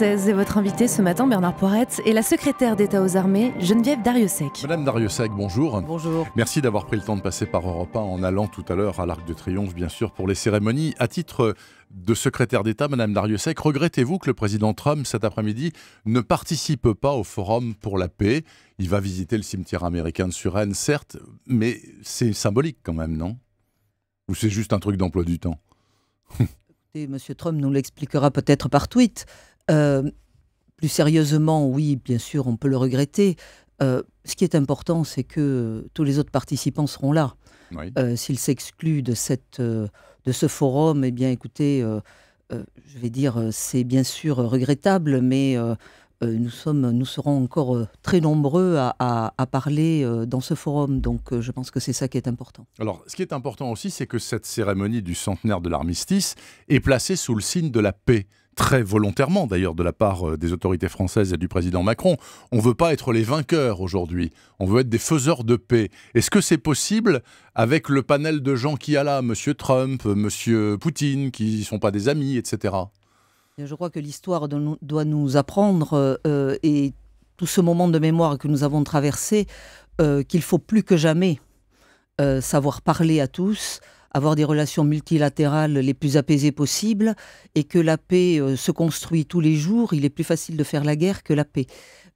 et votre invité ce matin, Bernard Poirette, est la secrétaire d'État aux armées, Geneviève Dariussec. Madame Dariussec, bonjour. Bonjour. Merci d'avoir pris le temps de passer par Europa en allant tout à l'heure à l'Arc de Triomphe, bien sûr, pour les cérémonies. À titre de secrétaire d'État, Madame Dariussec, regrettez-vous que le président Trump, cet après-midi, ne participe pas au Forum pour la paix Il va visiter le cimetière américain de Suresnes, certes, mais c'est symbolique quand même, non Ou c'est juste un truc d'emploi du temps Écoutez, monsieur Trump nous l'expliquera peut-être par tweet. Euh, plus sérieusement, oui, bien sûr, on peut le regretter. Euh, ce qui est important, c'est que tous les autres participants seront là. Euh, s'ils s'excluent de, ce forum, eh bien, écoutez, je vais dire, c'est bien sûr regrettable, mais nous, serons encore très nombreux à, à, parler dans ce forum. Donc je pense que c'est ça qui est important. Alors ce qui est important aussi, c'est que cette cérémonie du centenaire de l'armistice est placée sous le signe de la paix très volontairement d'ailleurs de la part euh, des autorités françaises et du président Macron. On ne veut pas être les vainqueurs aujourd'hui, on veut être des faiseurs de paix. Est-ce que c'est possible avec le panel de gens qui y a là, M. Trump, euh, M. Poutine, qui ne sont pas des amis, etc. Je crois que l'histoire doit nous apprendre euh, et tout ce moment de mémoire que nous avons traversé, qu'il faut plus que jamais savoir parler à tous, avoir des relations multilatérales les plus apaisées possibles et que la paix euh, se construit tous les jours, il est plus facile de faire la guerre que la paix.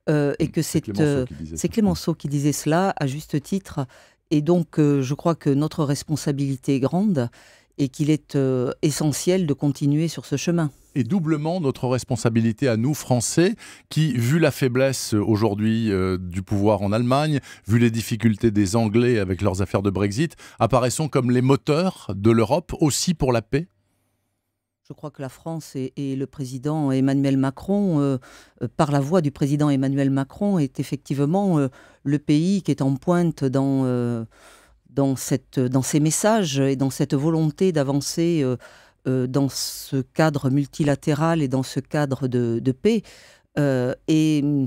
Euh, et que c'est euh, c'est mm. Clémenceau, qui disait cela à juste titre. Et donc, je crois que notre responsabilité est grande et qu'il est essentiel de continuer sur ce chemin et doublement notre responsabilité à nous, Français, qui, vu la faiblesse euh, aujourd'hui euh, du pouvoir en Allemagne, vu les difficultés des Anglais avec leurs affaires de Brexit, apparaissons comme les moteurs de l'Europe aussi pour la paix je crois que la France et, le président Emmanuel Macron, euh, par la voix du président Emmanuel Macron, est effectivement le pays qui est en pointe dans, dans, cette, dans ces messages et dans cette volonté d'avancer. Euh, dans ce cadre multilatéral et dans ce cadre de, paix. Euh, et mm,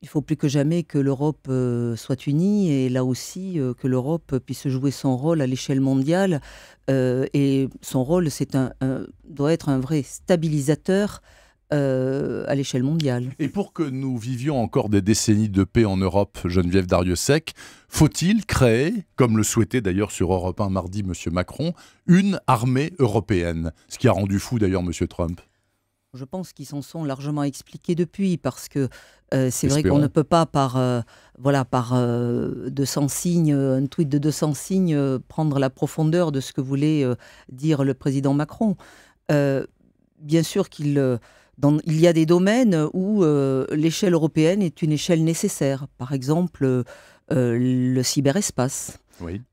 il faut plus que jamais que l'Europe euh, soit unie et là aussi que l'Europe puisse jouer son rôle à l'échelle mondiale. et son rôle, doit être un vrai stabilisateur euh, à l'échelle mondiale. Et pour que nous vivions encore des décennies de paix en Europe, Geneviève Dariussec, faut-il créer, comme le souhaitait d'ailleurs sur Europe 1 mardi M. Macron, une armée européenne Ce qui a rendu fou d'ailleurs M. Trump. Je pense qu'ils s'en sont largement expliqués depuis, parce que euh, c'est vrai qu'on ne peut pas par, euh, voilà, par 200 signes, un tweet de 200 signes, prendre la profondeur de ce que voulait dire le président Macron. bien sûr qu'il il y a des domaines où euh, l'échelle européenne est une échelle nécessaire. Par exemple, euh, le cyberespace.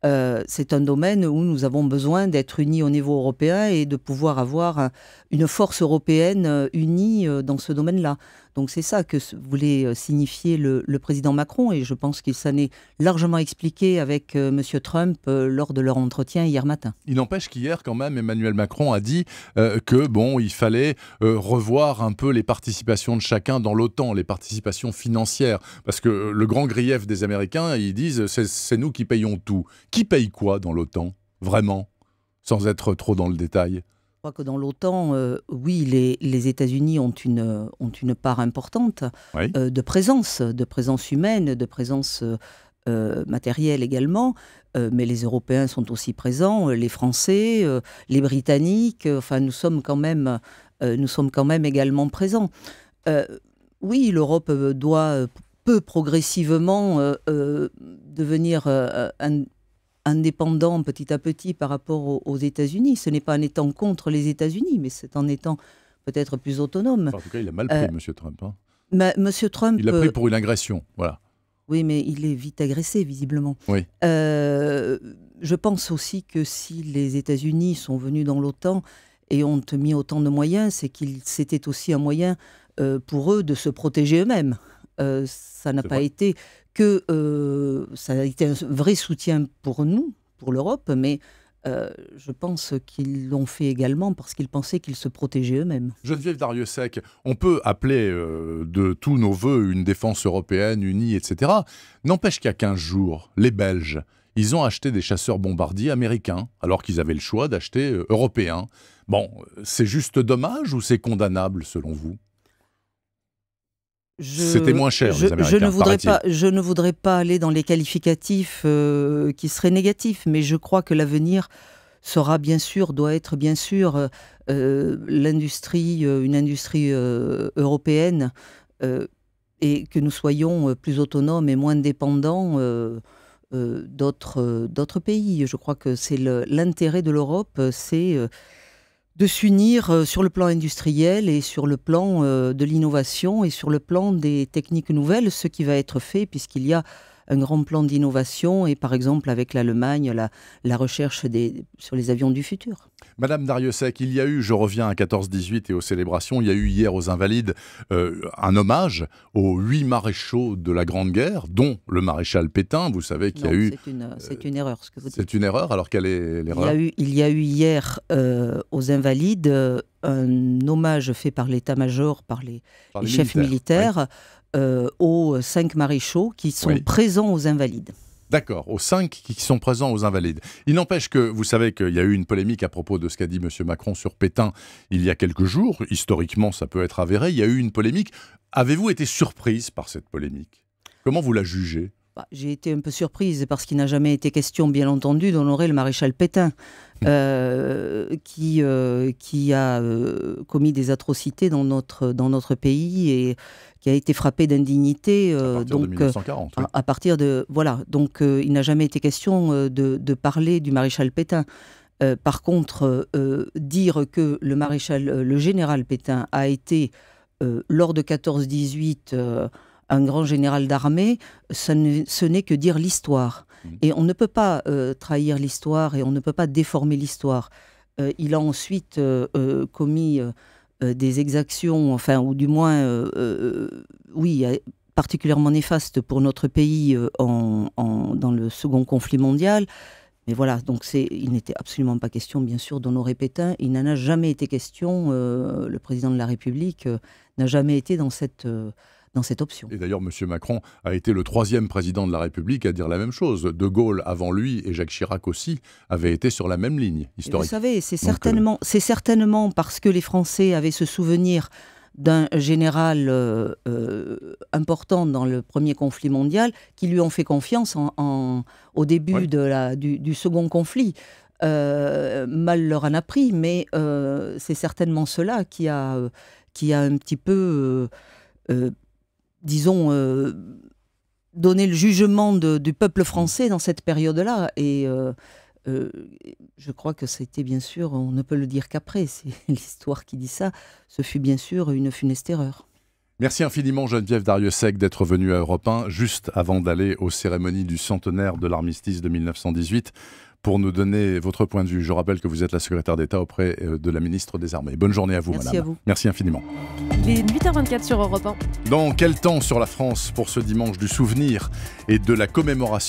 Euh, c'est un domaine où nous avons besoin d'être unis au niveau européen et de pouvoir avoir une force européenne unie dans ce domaine-là. Donc c'est ça que voulait euh, signifier le, président Macron et je pense que ça n'est largement expliqué avec euh, M. Trump euh, lors de leur entretien hier matin. Il n'empêche qu'hier quand même Emmanuel Macron a dit que bon, il fallait revoir un peu les participations de chacun dans l'OTAN, les participations financières parce que le grand grief des Américains, ils disent c'est nous qui payons tout. Qui paye quoi dans l'OTAN Vraiment Sans être trop dans le détail crois que dans l'OTAN, euh, oui, les, États-Unis ont une, ont une part importante euh, de présence, de présence humaine, de présence euh, matérielle également. mais les Européens sont aussi présents, les Français, les Britanniques. enfin, nous sommes quand même, nous sommes quand même également présents. oui, l'Europe doit peu progressivement devenir un indépendant petit à petit par rapport aux, États-Unis. Ce n'est pas en étant contre les États-Unis, mais c'est en étant peut-être plus autonome. En tout cas, il a mal pris, euh, M. Trump. Hein. Monsieur Trump. Il l'a pris euh, pour une agression, voilà. Oui, mais il est vite agressé, visiblement. Euh, je pense aussi que si les États-Unis sont venus dans l'OTAN et ont mis autant de moyens, c'est qu'il c'était aussi un moyen pour eux de se protéger eux-mêmes. ça n'a pas été que euh, ça a été un vrai soutien pour nous, pour l'Europe, mais euh, je pense qu'ils l'ont fait également parce qu'ils pensaient qu'ils se protégeaient eux-mêmes. Geneviève Dariussec, on peut appeler euh, de tous nos voeux une défense européenne unie, etc. N'empêche qu'à 15 jours, les Belges, ils ont acheté des chasseurs bombardiers américains, alors qu'ils avaient le choix d'acheter européens. Bon, c'est juste dommage ou c'est condamnable selon vous c'était moins cher. Je, les Américains, je ne voudrais pas, je ne voudrais pas aller dans les qualificatifs euh, qui seraient négatifs, mais je crois que l'avenir sera bien sûr, doit être bien sûr euh, euh, l'industrie, une industrie européenne, et que nous soyons plus autonomes et moins dépendants d'autres, d'autres pays. Je crois que c'est l'intérêt de l'Europe, c'est de s'unir euh, sur le plan industriel et sur le plan euh, de l'innovation et sur le plan des techniques nouvelles, ce qui va être fait puisqu'il y a un grand plan d'innovation et par exemple avec l'Allemagne, la, la recherche des, sur les avions du futur. Madame Dariussec, il y a eu, je reviens à 14-18 et aux célébrations, il y a eu hier aux Invalides euh, un hommage aux huit maréchaux de la Grande Guerre, dont le maréchal Pétain, vous savez qu'il y a eu... C'est une, erreur ce que vous dites. C'est une erreur, alors quelle est l'erreur il, y a eu hier euh, aux Invalides euh, un hommage fait par l'état-major, par les, chefs militaires euh, aux cinq maréchaux qui sont présents aux invalides. D'accord, aux cinq qui sont présents aux invalides. Il n'empêche que vous savez qu'il y a eu une polémique à propos de ce qu'a dit M. Macron sur Pétain il y a quelques jours. Historiquement, ça peut être avéré. Il y a eu une polémique. Avez-vous été surprise par cette polémique Comment vous la jugez bah, j'ai été un peu surprise parce qu'il n'a jamais été question, bien entendu, d'honorer le maréchal Pétain, euh, qui, euh, qui a euh, commis des atrocités dans notre, dans notre pays et qui a été frappé d'indignité. donc, à, partir de voilà, donc il n'a jamais été question de, de, parler du maréchal Pétain. par contre, dire que le maréchal, le général Pétain a été lors de 14-18 un grand général d'armée, ce n'est que dire l'histoire. Mmh. Et on ne peut pas euh, trahir l'histoire et on ne peut pas déformer l'histoire. Euh, il a ensuite euh, commis des exactions, enfin, ou du moins, oui, particulièrement néfastes pour notre pays dans le second conflit mondial. Mais voilà, donc il n'était absolument pas question, bien sûr, d'honorer Pétain. Il n'en a jamais été question. le président de la République n'a jamais été dans cette dans cette option. Et d'ailleurs, M. Macron a été le troisième président de la République à dire la même chose. De Gaulle, avant lui, et Jacques Chirac aussi, avaient été sur la même ligne historique. vous savez, c'est certainement, euh, c'est certainement parce que les Français avaient ce souvenir d'un général euh, euh, important dans le premier conflit mondial qui lui ont fait confiance en, au début de la, du, second conflit. mal leur en a pris, mais c'est certainement cela qui a, qui a un petit peu disons, euh, donner le jugement du peuple français dans cette période-là. Et euh, euh, je crois que c'était bien sûr, on ne peut le dire qu'après, c'est l'histoire qui dit ça, ce fut bien sûr une funeste erreur. Merci infiniment Geneviève Dariussec d'être venue à Europe 1 juste avant d'aller aux cérémonies du centenaire de l'armistice de 1918 pour nous donner votre point de vue. Je rappelle que vous êtes la secrétaire d'État auprès euh, de la ministre des Armées. Bonne journée à vous, Merci madame. À vous. Merci infiniment. Il est 8h24 sur Europe 1. Dans quel temps sur la France pour ce dimanche du souvenir et de la commémoration